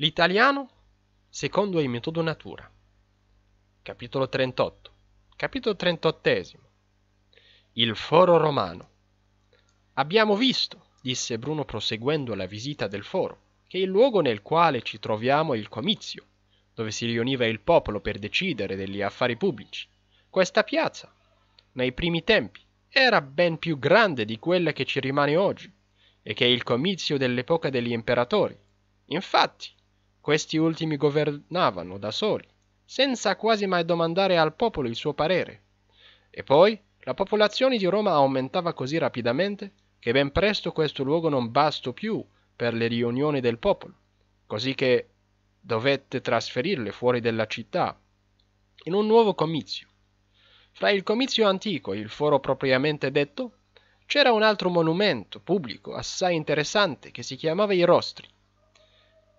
L'italiano secondo il metodo natura. Capitolo 38. Capitolo 38. Il foro romano. Abbiamo visto, disse Bruno proseguendo la visita del foro, che il luogo nel quale ci troviamo è il comizio, dove si riuniva il popolo per decidere degli affari pubblici. Questa piazza, nei primi tempi, era ben più grande di quella che ci rimane oggi, e che è il comizio dell'epoca degli imperatori. Infatti, questi ultimi governavano da soli, senza quasi mai domandare al popolo il suo parere. E poi la popolazione di Roma aumentava così rapidamente che ben presto questo luogo non bastò più per le riunioni del popolo, così che dovette trasferirle fuori della città, in un nuovo comizio. Fra il comizio antico e il foro propriamente detto, c'era un altro monumento pubblico assai interessante che si chiamava i Rostri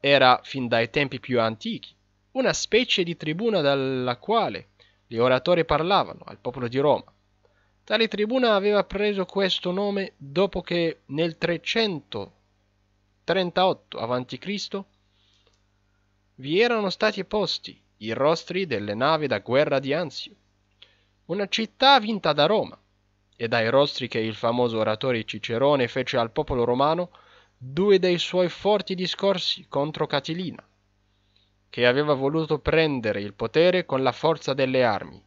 era fin dai tempi più antichi una specie di tribuna dalla quale gli oratori parlavano al popolo di Roma. Tale tribuna aveva preso questo nome dopo che nel 338 a.C. vi erano stati posti i rostri delle navi da guerra di Anzio, una città vinta da Roma, e dai rostri che il famoso oratore Cicerone fece al popolo romano due dei suoi forti discorsi contro Catilina, che aveva voluto prendere il potere con la forza delle armi,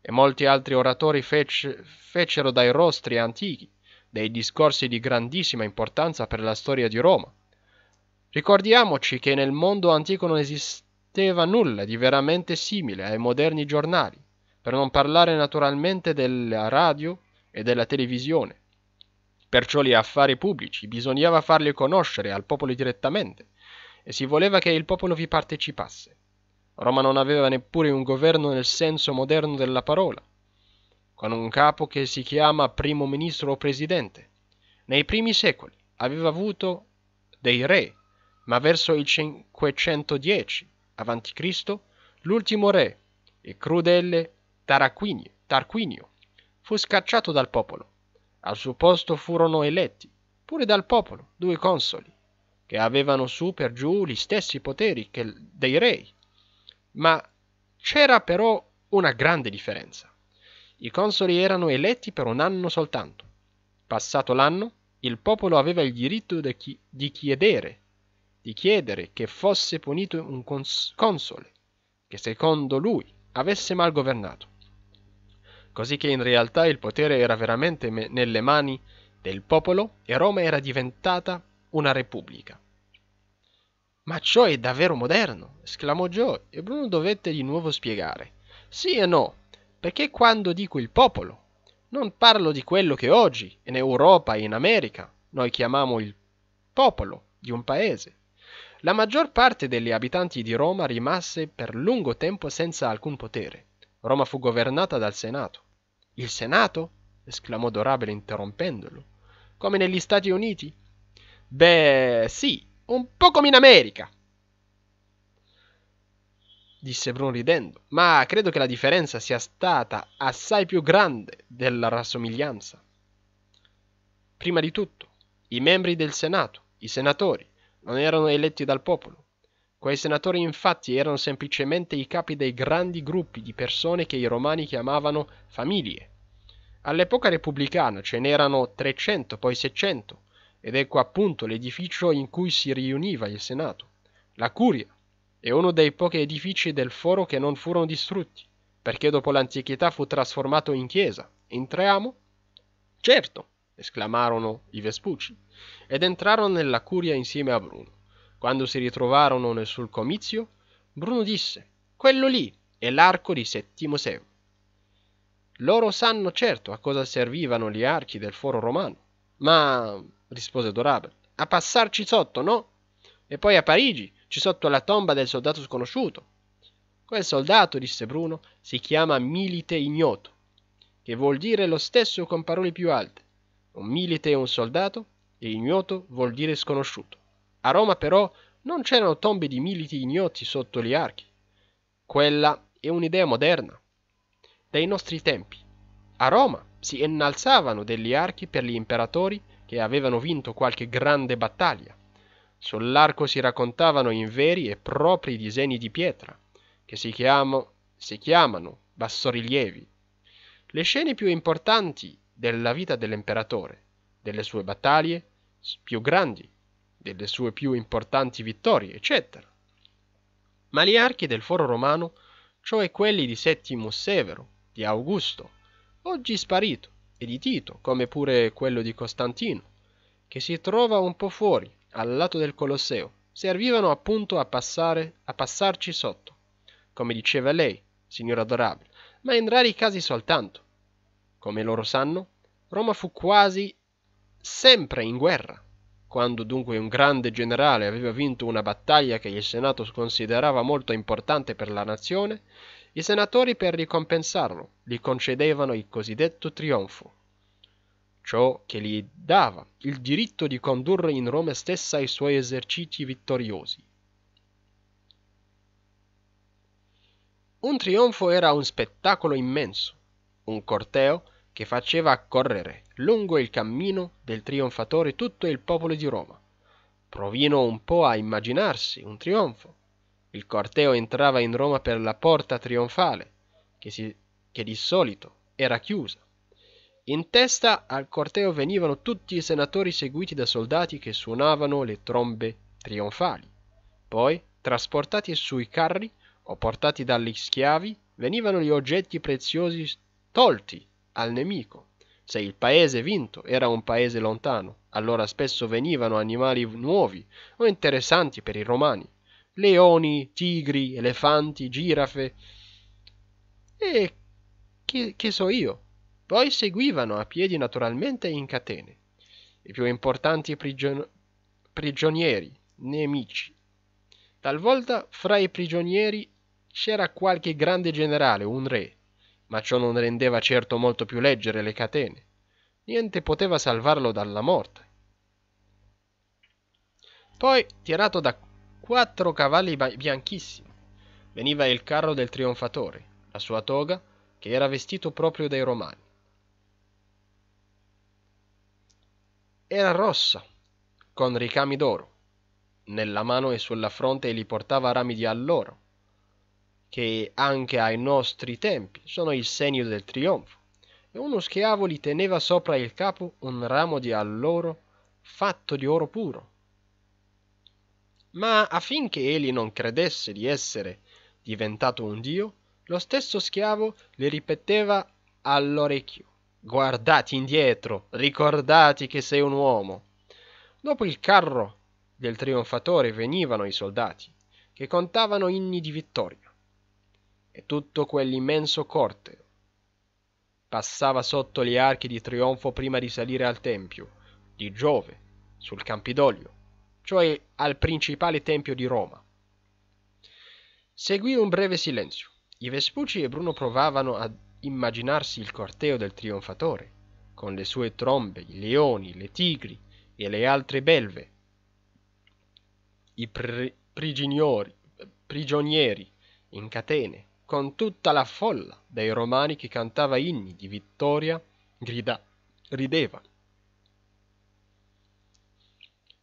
e molti altri oratori fece, fecero dai rostri antichi dei discorsi di grandissima importanza per la storia di Roma. Ricordiamoci che nel mondo antico non esisteva nulla di veramente simile ai moderni giornali, per non parlare naturalmente della radio e della televisione. Perciò gli affari pubblici bisognava farli conoscere al popolo direttamente e si voleva che il popolo vi partecipasse. Roma non aveva neppure un governo nel senso moderno della parola, con un capo che si chiama primo ministro o presidente. Nei primi secoli aveva avuto dei re, ma verso il 510 a.C. l'ultimo re, il crudele Tarquinio, fu scacciato dal popolo al suo posto furono eletti, pure dal popolo, due consoli, che avevano su per giù gli stessi poteri che dei re. Ma c'era però una grande differenza. I consoli erano eletti per un anno soltanto. Passato l'anno, il popolo aveva il diritto di, chi- di chiedere, di chiedere che fosse punito un cons- console, che secondo lui avesse mal governato così che in realtà il potere era veramente me- nelle mani del popolo e Roma era diventata una repubblica. Ma ciò è davvero moderno, esclamò Joe e Bruno dovette di nuovo spiegare. Sì e no, perché quando dico il popolo, non parlo di quello che oggi in Europa e in America noi chiamiamo il popolo di un paese. La maggior parte degli abitanti di Roma rimase per lungo tempo senza alcun potere. Roma fu governata dal Senato. Il Senato? esclamò Dorabel interrompendolo. Come negli Stati Uniti? Beh, sì, un po' come in America. Disse Bruno ridendo, ma credo che la differenza sia stata assai più grande della rassomiglianza. Prima di tutto, i membri del Senato, i senatori, non erano eletti dal popolo. Quei senatori infatti erano semplicemente i capi dei grandi gruppi di persone che i romani chiamavano famiglie, All'epoca repubblicana ce n'erano 300, poi 600, ed ecco appunto l'edificio in cui si riuniva il Senato. La Curia è uno dei pochi edifici del foro che non furono distrutti, perché dopo l'antichità fu trasformato in chiesa. Entriamo? Certo, esclamarono i Vespucci, ed entrarono nella Curia insieme a Bruno. Quando si ritrovarono sul comizio, Bruno disse, quello lì è l'arco di Settimo Severo. Loro sanno certo a cosa servivano gli archi del foro romano. Ma, rispose Dorabel, a passarci sotto, no? E poi a Parigi, ci sotto la tomba del soldato sconosciuto. Quel soldato, disse Bruno, si chiama milite ignoto, che vuol dire lo stesso con parole più alte. Un milite è un soldato e ignoto vuol dire sconosciuto. A Roma però non c'erano tombe di militi ignoti sotto gli archi. Quella è un'idea moderna dei nostri tempi. A Roma si innalzavano degli archi per gli imperatori che avevano vinto qualche grande battaglia. Sull'arco si raccontavano in veri e propri disegni di pietra, che si, chiamo, si chiamano bassorilievi. Le scene più importanti della vita dell'imperatore, delle sue battaglie più grandi, delle sue più importanti vittorie, eccetera. Ma gli archi del foro romano, cioè quelli di Settimus Severo, di Augusto, oggi sparito, e di Tito, come pure quello di Costantino, che si trova un po' fuori, al lato del Colosseo, servivano appunto a passare, a passarci sotto, come diceva lei, signora adorabile, ma in rari casi soltanto. Come loro sanno, Roma fu quasi sempre in guerra. Quando dunque un grande generale aveva vinto una battaglia che il Senato considerava molto importante per la nazione, i senatori per ricompensarlo gli concedevano il cosiddetto trionfo, ciò che gli dava il diritto di condurre in Roma stessa i suoi eserciti vittoriosi. Un trionfo era un spettacolo immenso, un corteo che faceva correre lungo il cammino del trionfatore tutto il popolo di Roma. Provino un po' a immaginarsi un trionfo il corteo entrava in Roma per la porta trionfale, che, si, che di solito era chiusa. In testa al corteo venivano tutti i senatori seguiti da soldati che suonavano le trombe trionfali. Poi, trasportati sui carri o portati dagli schiavi, venivano gli oggetti preziosi tolti al nemico. Se il paese vinto era un paese lontano, allora spesso venivano animali nuovi o interessanti per i romani leoni, tigri, elefanti, girafe e che, che so io. Poi seguivano a piedi naturalmente in catene i più importanti prigion- prigionieri, nemici. Talvolta fra i prigionieri c'era qualche grande generale, un re, ma ciò non rendeva certo molto più leggere le catene. Niente poteva salvarlo dalla morte. Poi, tirato da quattro cavalli bianchissimi. Veniva il carro del trionfatore, la sua toga, che era vestito proprio dai romani. Era rossa, con ricami d'oro, nella mano e sulla fronte li portava rami di alloro, che anche ai nostri tempi sono il segno del trionfo, e uno schiavo gli teneva sopra il capo un ramo di alloro fatto di oro puro, ma affinché egli non credesse di essere diventato un dio, lo stesso schiavo le ripeteva all'orecchio. Guardati indietro, ricordati che sei un uomo. Dopo il carro del trionfatore venivano i soldati, che contavano inni di vittoria. E tutto quell'immenso corteo passava sotto gli archi di trionfo prima di salire al tempio di Giove, sul Campidoglio, cioè al principale tempio di Roma. Seguì un breve silenzio. I Vespucci e Bruno provavano ad immaginarsi il corteo del trionfatore, con le sue trombe, i leoni, le tigri e le altre belve, i pr- prigionieri in catene, con tutta la folla dei romani che cantava inni di vittoria, grida, rideva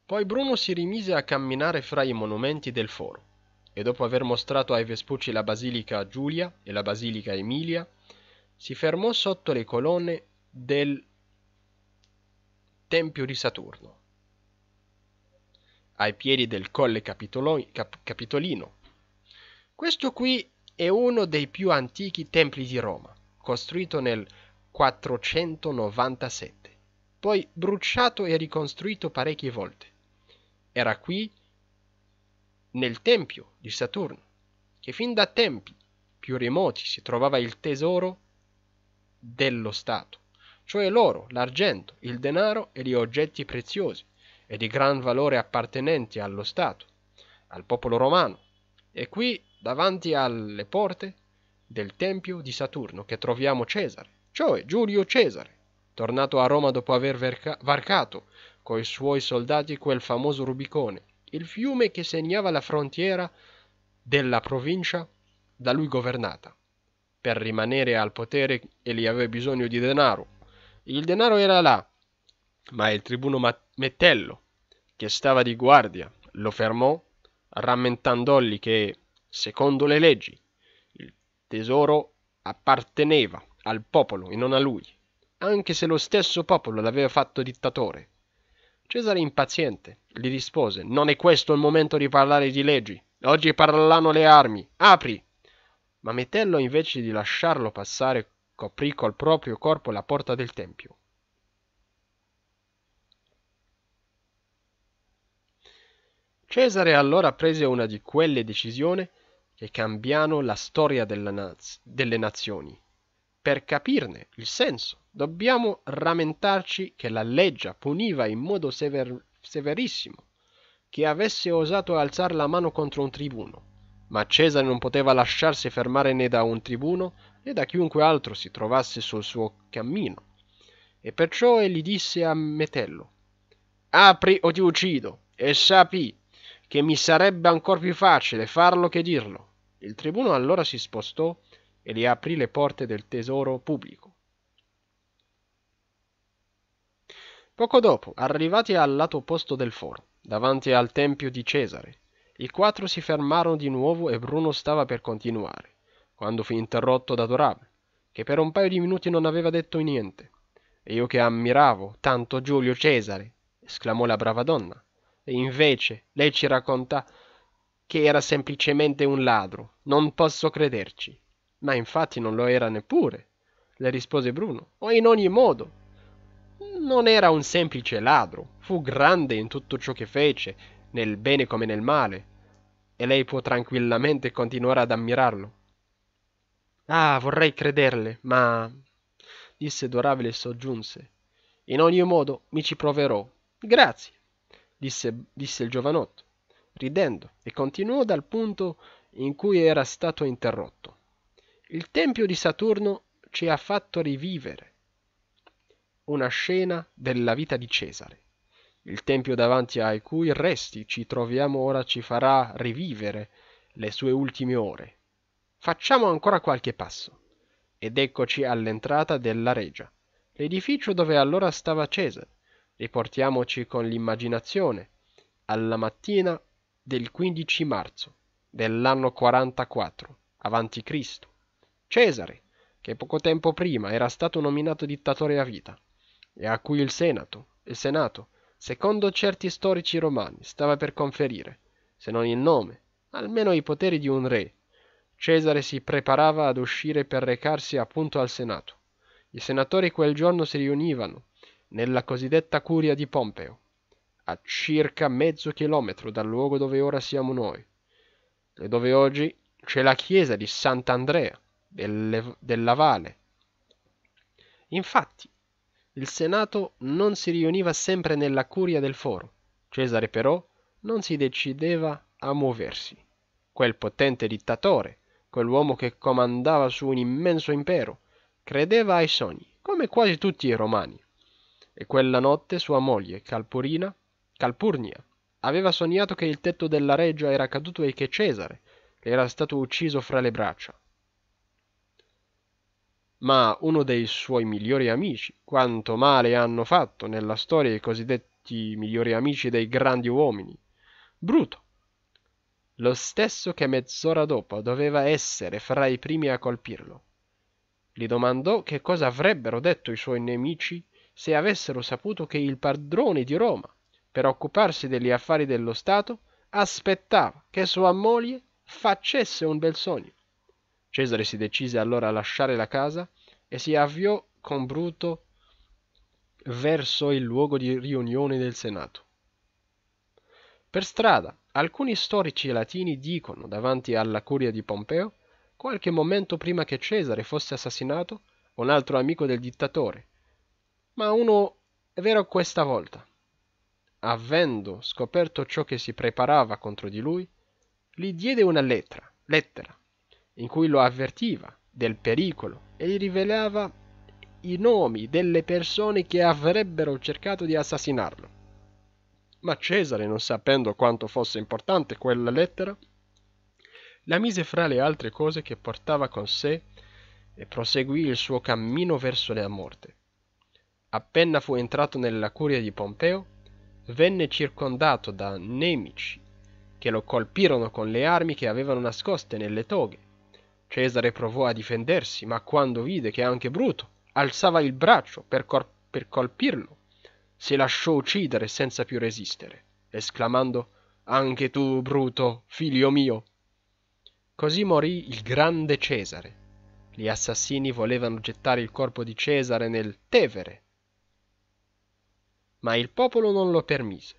poi Bruno si rimise a camminare fra i monumenti del foro e dopo aver mostrato ai Vespucci la Basilica Giulia e la Basilica Emilia, si fermò sotto le colonne del Tempio di Saturno, ai piedi del Colle Capitolo- Cap- Capitolino. Questo qui è uno dei più antichi templi di Roma, costruito nel 497, poi bruciato e ricostruito parecchie volte era qui nel tempio di Saturno, che fin da tempi più remoti si trovava il tesoro dello Stato, cioè l'oro, l'argento, il denaro e gli oggetti preziosi e di gran valore appartenenti allo Stato, al popolo romano. E qui, davanti alle porte del tempio di Saturno, che troviamo Cesare, cioè Giulio Cesare, tornato a Roma dopo aver varcato coi suoi soldati quel famoso Rubicone, il fiume che segnava la frontiera della provincia da lui governata. Per rimanere al potere egli aveva bisogno di denaro. Il denaro era là, ma il tribuno Mettello, che stava di guardia, lo fermò, rammentandogli che, secondo le leggi, il tesoro apparteneva al popolo e non a lui, anche se lo stesso popolo l'aveva fatto dittatore. Cesare impaziente gli rispose Non è questo il momento di parlare di leggi. Oggi parlano le armi. Apri. Ma Metello, invece di lasciarlo passare, coprì col proprio corpo la porta del tempio. Cesare allora prese una di quelle decisioni che cambiano la storia delle nazioni. Per capirne il senso, dobbiamo rammentarci che la legge puniva in modo sever- severissimo chi avesse osato alzare la mano contro un tribuno, ma Cesare non poteva lasciarsi fermare né da un tribuno né da chiunque altro si trovasse sul suo cammino. E perciò egli disse a Metello, Apri o ti uccido, e sappi che mi sarebbe ancora più facile farlo che dirlo. Il tribuno allora si spostò e gli aprì le porte del tesoro pubblico. Poco dopo, arrivati al lato opposto del foro, davanti al tempio di Cesare, i quattro si fermarono di nuovo e Bruno stava per continuare, quando fu interrotto da Dorab, che per un paio di minuti non aveva detto niente. E io che ammiravo tanto Giulio Cesare, esclamò la brava donna, e invece lei ci racconta che era semplicemente un ladro. Non posso crederci. Ma infatti non lo era neppure, le rispose Bruno, o in ogni modo. Non era un semplice ladro, fu grande in tutto ciò che fece, nel bene come nel male, e lei può tranquillamente continuare ad ammirarlo. Ah, vorrei crederle, ma... disse Dorabile e soggiunse. In ogni modo mi ci proverò. Grazie, disse, disse il giovanotto, ridendo, e continuò dal punto in cui era stato interrotto. Il Tempio di Saturno ci ha fatto rivivere una scena della vita di Cesare. Il Tempio davanti ai cui resti ci troviamo ora ci farà rivivere le sue ultime ore. Facciamo ancora qualche passo. Ed eccoci all'entrata della Regia, l'edificio dove allora stava Cesare. Riportiamoci con l'immaginazione alla mattina del 15 marzo dell'anno 44 avanti Cristo. Cesare, che poco tempo prima era stato nominato dittatore a vita, e a cui il Senato, il Senato, secondo certi storici romani, stava per conferire, se non il nome, almeno i poteri di un re. Cesare si preparava ad uscire per recarsi appunto al Senato. I senatori quel giorno si riunivano nella cosiddetta curia di Pompeo, a circa mezzo chilometro dal luogo dove ora siamo noi, e dove oggi c'è la chiesa di Sant'Andrea, delle, della Vale. Infatti, il Senato non si riuniva sempre nella curia del foro. Cesare però non si decideva a muoversi. Quel potente dittatore, quell'uomo che comandava su un immenso impero, credeva ai sogni, come quasi tutti i romani. E quella notte sua moglie, Calpurina, Calpurnia, aveva sognato che il tetto della reggia era caduto e che Cesare era stato ucciso fra le braccia ma uno dei suoi migliori amici. Quanto male hanno fatto nella storia i cosiddetti migliori amici dei grandi uomini. Bruto. Lo stesso che mezz'ora dopo doveva essere fra i primi a colpirlo. Gli domandò che cosa avrebbero detto i suoi nemici se avessero saputo che il padrone di Roma, per occuparsi degli affari dello Stato, aspettava che sua moglie facesse un bel sogno. Cesare si decise allora a lasciare la casa e si avviò con Bruto verso il luogo di riunione del Senato. Per strada, alcuni storici latini dicono, davanti alla curia di Pompeo, qualche momento prima che Cesare fosse assassinato, un altro amico del dittatore, ma uno è vero questa volta. Avendo scoperto ciò che si preparava contro di lui, gli diede una lettera, lettera in cui lo avvertiva del pericolo e gli rivelava i nomi delle persone che avrebbero cercato di assassinarlo. Ma Cesare, non sapendo quanto fosse importante quella lettera, la mise fra le altre cose che portava con sé e proseguì il suo cammino verso la morte. Appena fu entrato nella curia di Pompeo, venne circondato da nemici che lo colpirono con le armi che avevano nascoste nelle toghe Cesare provò a difendersi, ma quando vide che anche Bruto alzava il braccio per, cor- per colpirlo, si lasciò uccidere senza più resistere, esclamando Anche tu, Bruto, figlio mio. Così morì il grande Cesare. Gli assassini volevano gettare il corpo di Cesare nel Tevere, ma il popolo non lo permise.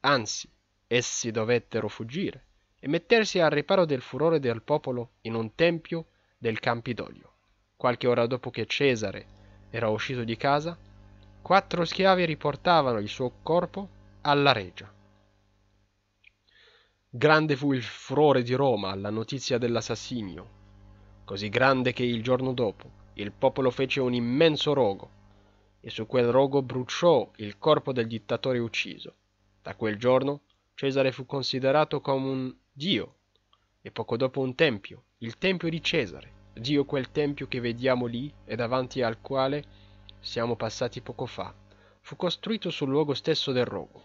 Anzi, essi dovettero fuggire e mettersi al riparo del furore del popolo in un tempio del Campidoglio. Qualche ora dopo che Cesare era uscito di casa, quattro schiavi riportavano il suo corpo alla regia. Grande fu il furore di Roma alla notizia dell'assassinio, così grande che il giorno dopo il popolo fece un immenso rogo e su quel rogo bruciò il corpo del dittatore ucciso. Da quel giorno Cesare fu considerato come un Dio, e poco dopo un tempio, il tempio di Cesare, Dio quel tempio che vediamo lì e davanti al quale siamo passati poco fa, fu costruito sul luogo stesso del rogo.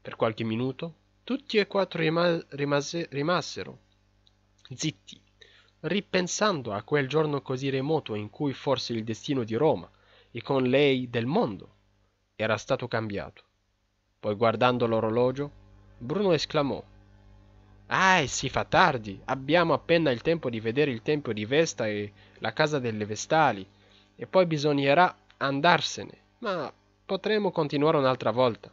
Per qualche minuto tutti e quattro rima- rimase- rimasero zitti, ripensando a quel giorno così remoto in cui forse il destino di Roma e con lei del mondo era stato cambiato. Poi guardando l'orologio, Bruno esclamò Ah, e si fa tardi. Abbiamo appena il tempo di vedere il tempio di Vesta e la casa delle Vestali. E poi bisognerà andarsene. Ma potremo continuare un'altra volta.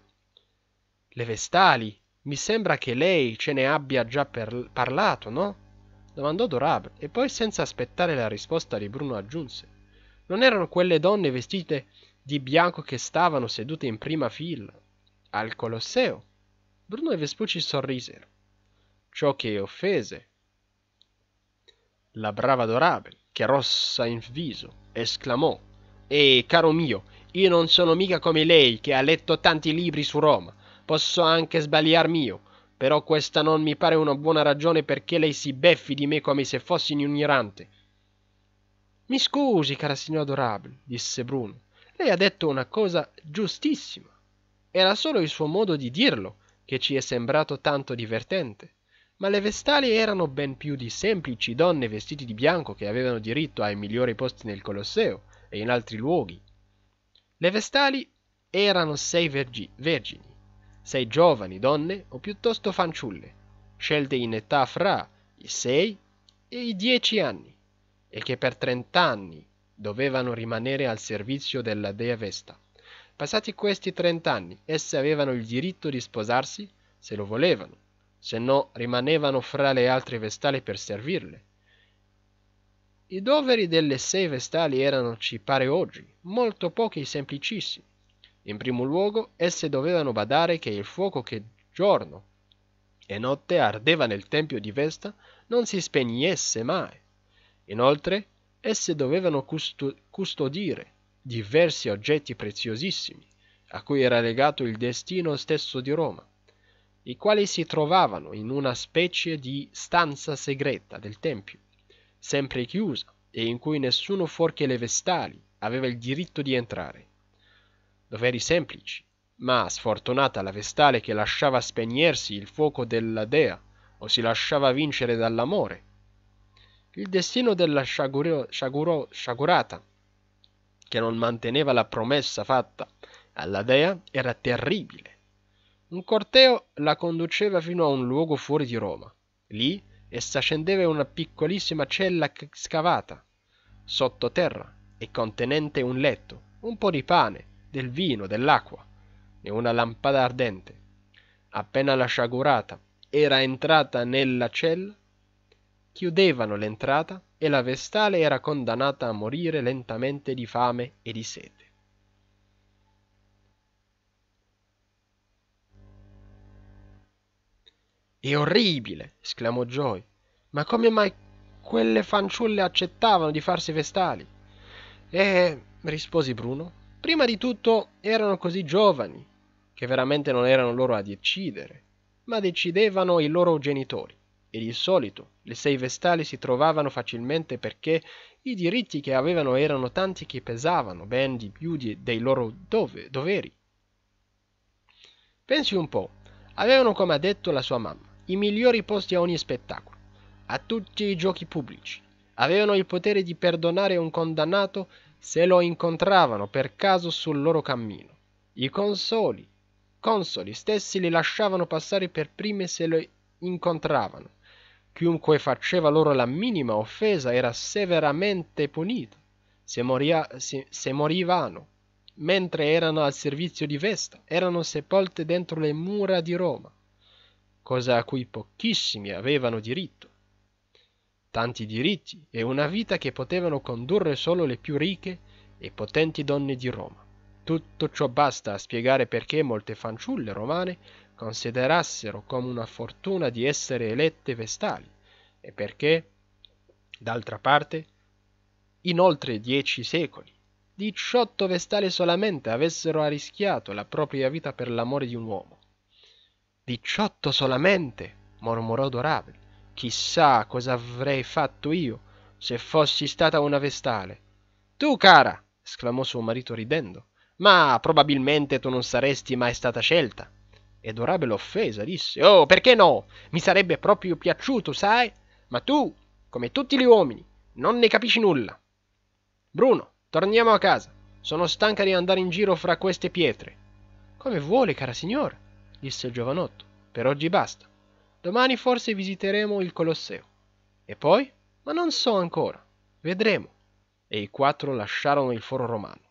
Le Vestali? Mi sembra che lei ce ne abbia già per... parlato, no? domandò Dorab e poi senza aspettare la risposta di Bruno aggiunse. Non erano quelle donne vestite di bianco che stavano sedute in prima fila al Colosseo? Bruno e Vespucci sorrisero ciò che offese. La brava Dorabel, che rossa in viso, esclamò: E caro mio, io non sono mica come lei che ha letto tanti libri su Roma. Posso anche sbagliar mio, però questa non mi pare una buona ragione perché lei si beffi di me come se fossi un ignorante. Mi scusi, cara signora Dorabel, disse Bruno. Lei ha detto una cosa giustissima. Era solo il suo modo di dirlo che ci è sembrato tanto divertente ma le Vestali erano ben più di semplici donne vestite di bianco che avevano diritto ai migliori posti nel Colosseo e in altri luoghi. Le Vestali erano sei vergi- vergini, sei giovani donne o piuttosto fanciulle, scelte in età fra i sei e i dieci anni, e che per trent'anni dovevano rimanere al servizio della dea Vesta. Passati questi trent'anni, esse avevano il diritto di sposarsi se lo volevano se no rimanevano fra le altre vestali per servirle. I doveri delle sei vestali erano, ci pare oggi, molto pochi e semplicissimi. In primo luogo, esse dovevano badare che il fuoco che giorno e notte ardeva nel tempio di Vesta non si spegnesse mai. Inoltre, esse dovevano custo- custodire diversi oggetti preziosissimi, a cui era legato il destino stesso di Roma i quali si trovavano in una specie di stanza segreta del Tempio, sempre chiusa e in cui nessuno fuorché le vestali aveva il diritto di entrare. Doveri semplici, ma sfortunata la vestale che lasciava spegnersi il fuoco della dea o si lasciava vincere dall'amore. Il destino della sciaguro, sciaguro, sciagurata, che non manteneva la promessa fatta alla dea, era terribile un corteo la conduceva fino a un luogo fuori di Roma. Lì essa scendeva in una piccolissima cella scavata, sottoterra, e contenente un letto, un po' di pane, del vino, dell'acqua e una lampada ardente. Appena la sciagurata era entrata nella cella, chiudevano l'entrata e la vestale era condannata a morire lentamente di fame e di sete. È orribile! esclamò Joy. Ma come mai quelle fanciulle accettavano di farsi vestali? Eh, rispose Bruno, prima di tutto erano così giovani, che veramente non erano loro a decidere, ma decidevano i loro genitori. E di solito le sei vestali si trovavano facilmente perché i diritti che avevano erano tanti che pesavano ben di più di, dei loro dove, doveri. Pensi un po', avevano come ha detto la sua mamma i migliori posti a ogni spettacolo, a tutti i giochi pubblici. Avevano il potere di perdonare un condannato se lo incontravano per caso sul loro cammino. I consoli, consoli stessi li lasciavano passare per prime se lo incontravano. Chiunque faceva loro la minima offesa era severamente punito. Se, moria, se, se morivano, mentre erano al servizio di Vesta, erano sepolte dentro le mura di Roma cosa a cui pochissimi avevano diritto. Tanti diritti e una vita che potevano condurre solo le più ricche e potenti donne di Roma. Tutto ciò basta a spiegare perché molte fanciulle romane considerassero come una fortuna di essere elette vestali e perché, d'altra parte, in oltre dieci secoli, diciotto vestali solamente avessero arrischiato la propria vita per l'amore di un uomo diciotto solamente mormorò dorabel chissà cosa avrei fatto io se fossi stata una vestale tu cara esclamò suo marito ridendo ma probabilmente tu non saresti mai stata scelta e dorabel offesa disse oh perché no mi sarebbe proprio piaciuto sai ma tu come tutti gli uomini non ne capisci nulla bruno torniamo a casa sono stanca di andare in giro fra queste pietre come vuole cara signora disse il giovanotto, per oggi basta. Domani forse visiteremo il Colosseo. E poi? Ma non so ancora. Vedremo. E i quattro lasciarono il foro romano.